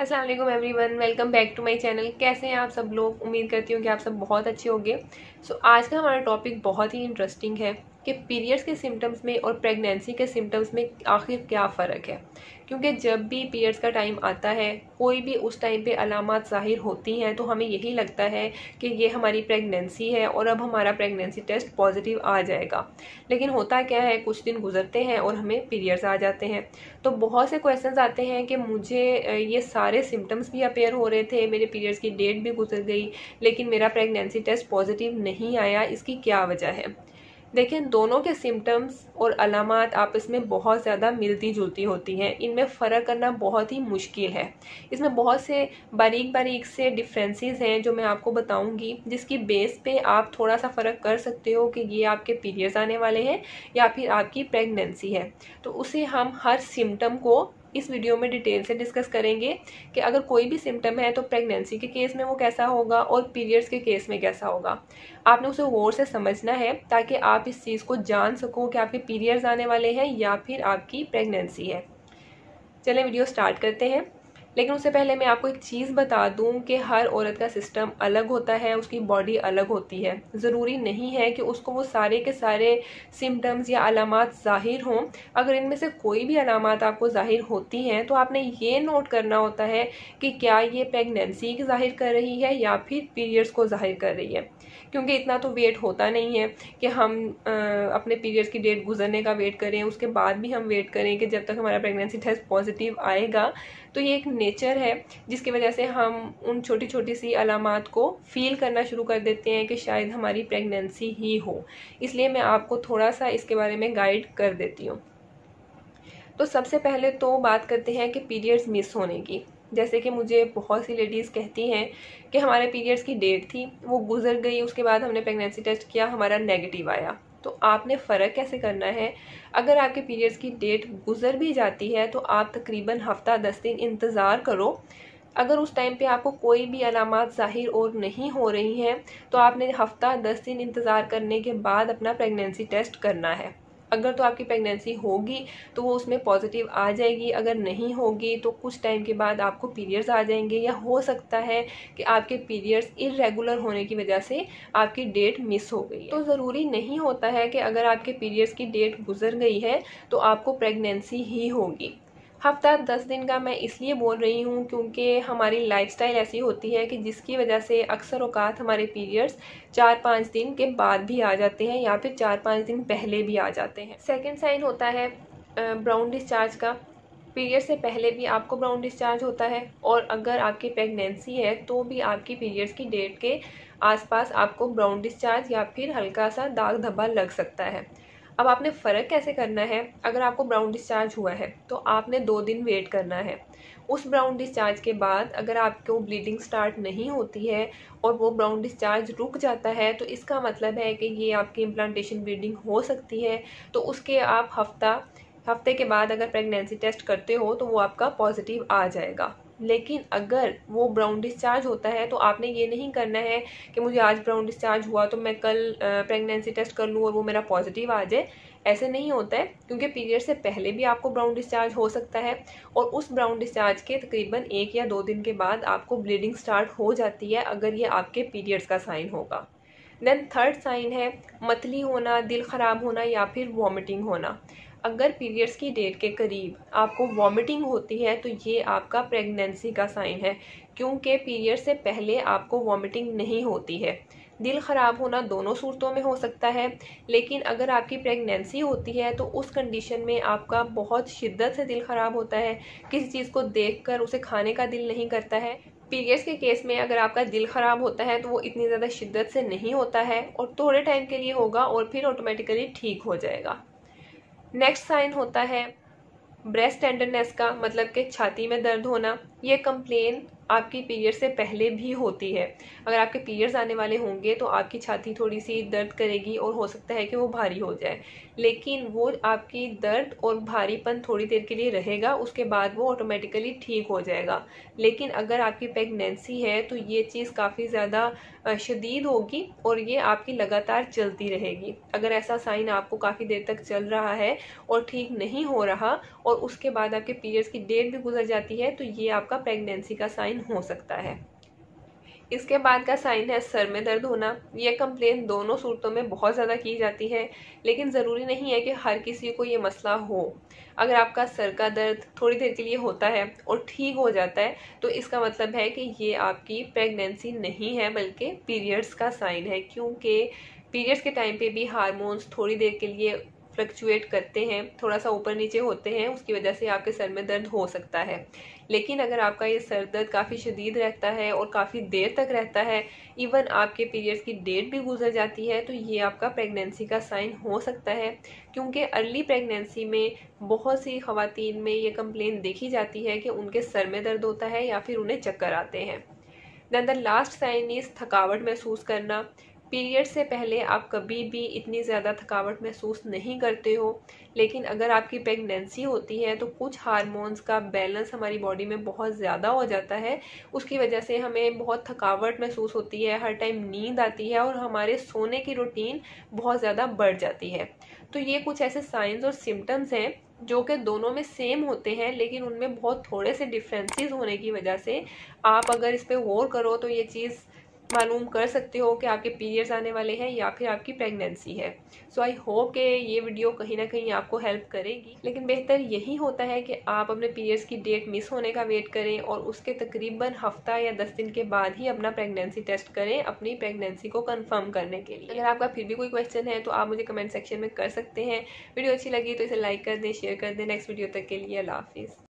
Aslam everyone welcome back to my channel कैसे हैं आप सब लोग उम्मीद करती हूँ कि आप सब बहुत अच्छे होंगे सो so, आज का हमारा टॉपिक बहुत ही इंटरेस्टिंग है कि पीरियड्स के सिम्टम्स में और प्रेगनेंसी के सिम्टम्स में आखिर क्या फ़र्क है क्योंकि जब भी पीरियड्स का टाइम आता है कोई भी उस टाइम पे अलामत ज़ाहिर होती हैं तो हमें यही लगता है कि ये हमारी प्रेगनेंसी है और अब हमारा प्रेगनेंसी टेस्ट पॉजिटिव आ जाएगा लेकिन होता क्या है कुछ दिन गुजरते हैं और हमें पीरियड्स आ जाते हैं तो बहुत से क्वेश्चन आते हैं कि मुझे ये सारे सिम्टम्स भी अपेयर हो रहे थे मेरे पीरियड्स की डेट भी गुजर गई लेकिन मेरा प्रेगनेंसी टेस्ट पॉजिटिव नहीं आया इसकी क्या वजह है देखें दोनों के सिम्टम्स और अलामत आपस में बहुत ज़्यादा मिलती जुलती होती हैं इनमें फ़र्क करना बहुत ही मुश्किल है इसमें बहुत से बारीक बारीक से डिफ्रेंसेज हैं जो मैं आपको बताऊंगी जिसकी बेस पे आप थोड़ा सा फ़र्क कर सकते हो कि ये आपके पीरियड्स आने वाले हैं या फिर आपकी प्रेगनेंसी है तो उसे हम हर सिम्टम को इस वीडियो में डिटेल से डिस्कस करेंगे कि अगर कोई भी सिम्टम है तो प्रेगनेंसी के केस में वो कैसा होगा और पीरियड्स के केस में कैसा होगा आपने उसे गौर से समझना है ताकि आप इस चीज़ को जान सको कि आपके पीरियड्स आने वाले हैं या फिर आपकी प्रेगनेंसी है चलें वीडियो स्टार्ट करते हैं लेकिन उससे पहले मैं आपको एक चीज़ बता दूं कि हर औरत का सिस्टम अलग होता है उसकी बॉडी अलग होती है ज़रूरी नहीं है कि उसको वो सारे के सारे सिम्टम्स या अलामत ज़ाहिर हों अगर इनमें से कोई भी अलामत आपको ज़ाहिर होती हैं तो आपने ये नोट करना होता है कि क्या ये प्रेगनेंसी ज़ाहिर कर रही है या फिर पीरियड्स को ज़ाहिर कर रही है क्योंकि इतना तो वेट होता नहीं है कि हम आ, अपने पीरियड्स की डेट गुजरने का वेट करें उसके बाद भी हम वेट करें कि जब तक हमारा प्रेगनेंसी टेस्ट पॉजिटिव आएगा तो ये एक नेचर है जिसकी वजह से हम उन छोटी छोटी सी अलामत को फील करना शुरू कर देते हैं कि शायद हमारी प्रेगनेंसी ही हो इसलिए मैं आपको थोड़ा सा इसके बारे में गाइड कर देती हूँ तो सबसे पहले तो बात करते हैं कि पीरियड्स मिस होने की जैसे कि मुझे बहुत सी लेडीज़ कहती हैं कि हमारे पीरियड्स की डेट थी वो गुजर गई उसके बाद हमने प्रेगनेंसी टेस्ट किया हमारा नेगेटिव आया तो आपने फ़र्क कैसे करना है अगर आपके पीरियड्स की डेट गुजर भी जाती है तो आप तकरीबन हफ़्ता दस दिन इंतज़ार करो अगर उस टाइम पे आपको कोई भी अलामत ज़ाहिर और नहीं हो रही हैं तो आपने हफ़्ता दस दिन इंतज़ार करने के बाद अपना प्रेगनेंसी टेस्ट करना है अगर तो आपकी प्रेगनेंसी होगी तो वो उसमें पॉजिटिव आ जाएगी अगर नहीं होगी तो कुछ टाइम के बाद आपको पीरियड्स आ जाएंगे या हो सकता है कि आपके पीरियड्स इरेगुलर होने की वजह से आपकी डेट मिस हो गई तो ज़रूरी नहीं होता है कि अगर आपके पीरियड्स की डेट गुजर गई है तो आपको प्रेगनेंसी ही होगी हफ्ता दस दिन का मैं इसलिए बोल रही हूँ क्योंकि हमारी लाइफस्टाइल ऐसी होती है कि जिसकी वजह से अक्सर अवकात हमारे पीरियड्स चार पाँच दिन के बाद भी आ जाते हैं या फिर चार पाँच दिन पहले भी आ जाते हैं सेकेंड साइन होता है ब्राउन डिस्चार्ज का पीरियड से पहले भी आपको ब्राउन डिस्चार्ज होता है और अगर आपकी प्रेगनेंसी है तो भी आपकी पीरियड्स की डेट के आसपास आपको ब्राउन डिस्चार्ज या फिर हल्का सा दाग धब्बा लग सकता है अब आपने फ़र्क कैसे करना है अगर आपको ब्राउन डिस्चार्ज हुआ है तो आपने दो दिन वेट करना है उस ब्राउन डिस्चार्ज के बाद अगर आपको ब्लीडिंग स्टार्ट नहीं होती है और वो ब्राउन डिस्चार्ज रुक जाता है तो इसका मतलब है कि ये आपकी इम्प्लांटेशन ब्लीडिंग हो सकती है तो उसके आप हफ्ता हफ्ते के बाद अगर प्रेगनेंसी टेस्ट करते हो तो वो आपका पॉजिटिव आ जाएगा लेकिन अगर वो ब्राउन डिस्चार्ज होता है तो आपने ये नहीं करना है कि मुझे आज ब्राउन डिस्चार्ज हुआ तो मैं कल प्रेगनेंसी टेस्ट कर लूँ और वो मेरा पॉजिटिव आ जाए ऐसे नहीं होता है क्योंकि पीरियड से पहले भी आपको ब्राउन डिस्चार्ज हो सकता है और उस ब्राउन डिस्चार्ज के तकरीबन एक या दो दिन के बाद आपको ब्लीडिंग स्टार्ट हो जाती है अगर ये आपके पीरियड्स का साइन होगा देन थर्ड साइन है मतली होना दिल ख़राब होना या फिर वॉमिटिंग होना अगर पीरियड्स की डेट के करीब आपको वॉमिटिंग होती है तो ये आपका प्रेगनेंसी का साइन है क्योंकि पीरियड से पहले आपको वॉमिटिंग नहीं होती है दिल ख़राब होना दोनों सूरतों में हो सकता है लेकिन अगर आपकी प्रेगनेंसी होती है तो उस कंडीशन में आपका बहुत शिद्दत से दिल ख़राब होता है किसी चीज़ को देखकर उसे खाने का दिल नहीं करता है पीरियड्स के केस में अगर आपका दिल ख़राब होता है तो वो इतनी ज़्यादा शिद्दत से नहीं होता है और थोड़े टाइम के लिए होगा और फिर ऑटोमेटिकली ठीक हो जाएगा नेक्स्ट साइन होता है ब्रेस्ट टेंडरनेस का मतलब कि छाती में दर्द होना ये कंप्लेन आपकी पीरियड से पहले भी होती है अगर आपके पीरियड्स आने वाले होंगे तो आपकी छाती थोड़ी सी दर्द करेगी और हो सकता है कि वो भारी हो जाए लेकिन वो आपकी दर्द और भारीपन थोड़ी देर के लिए रहेगा उसके बाद वो ऑटोमेटिकली ठीक हो जाएगा लेकिन अगर आपकी प्रेगनेंसी है तो ये चीज़ काफ़ी ज़्यादा शदीद होगी और ये आपकी लगातार चलती रहेगी अगर ऐसा साइन आपको काफ़ी देर तक चल रहा है और ठीक नहीं हो रहा और उसके बाद आपके पीरियड्स की डेट भी गुजर जाती है तो ये आपका प्रेगनेंसी का साइन हो सकता है इसके बाद का साइन है सर में दर्द होना यह कंप्लेन दोनों सूरतों में बहुत ज़्यादा की जाती है लेकिन ज़रूरी नहीं है कि हर किसी को ये मसला हो अगर आपका सर का दर्द थोड़ी देर के लिए होता है और ठीक हो जाता है तो इसका मतलब है कि ये आपकी प्रेगनेंसी नहीं है बल्कि पीरियड्स का साइन है क्योंकि पीरियड्स के टाइम पे भी हारमोन्स थोड़ी देर के लिए फ्लक्चुएट करते हैं थोड़ा सा ऊपर नीचे होते हैं उसकी वजह से आपके सर में दर्द हो सकता है लेकिन अगर आपका ये सर दर्द काफ़ी शदीद रहता है और काफ़ी देर तक रहता है इवन आपके पीरियड्स की डेट भी गुजर जाती है तो ये आपका प्रेगनेंसी का साइन हो सकता है क्योंकि अर्ली प्रेगनेंसी में बहुत सी खातन में ये कंप्लेन देखी जाती है कि उनके सर में दर्द होता है या फिर उन्हें चक्कर आते हैं then the last sign is थकावट महसूस करना पीरियड से पहले आप कभी भी इतनी ज़्यादा थकावट महसूस नहीं करते हो लेकिन अगर आपकी प्रेगनेंसी होती है तो कुछ हार्मोन्स का बैलेंस हमारी बॉडी में बहुत ज़्यादा हो जाता है उसकी वजह से हमें बहुत थकावट महसूस होती है हर टाइम नींद आती है और हमारे सोने की रूटीन बहुत ज़्यादा बढ़ जाती है तो ये कुछ ऐसे साइंस और सिम्टम्स हैं जो कि दोनों में सेम होते हैं लेकिन उनमें बहुत थोड़े से डिफरेंसेस होने की वजह से आप अगर इस पर गौर करो तो ये चीज़ मालूम कर सकते हो कि आपके पीरियड्स आने वाले हैं या फिर आपकी प्रेगनेंसी है सो आई होप कि ये वीडियो कहीं ना कहीं आपको हेल्प करेगी लेकिन बेहतर यही होता है कि आप अपने पीरियड्स की डेट मिस होने का वेट करें और उसके तकरीबन हफ्ता या दस दिन के बाद ही अपना प्रेगनेंसी टेस्ट करें अपनी प्रेगनेंसी को कन्फर्म करने के लिए अगर आपका फिर भी कोई क्वेश्चन है तो आप मुझे कमेंट सेक्शन में कर सकते हैं वीडियो अच्छी लगी तो इसे लाइक कर दें शेयर कर दें नेक्स्ट वीडियो तक के लिए अल्लाह हाफिज़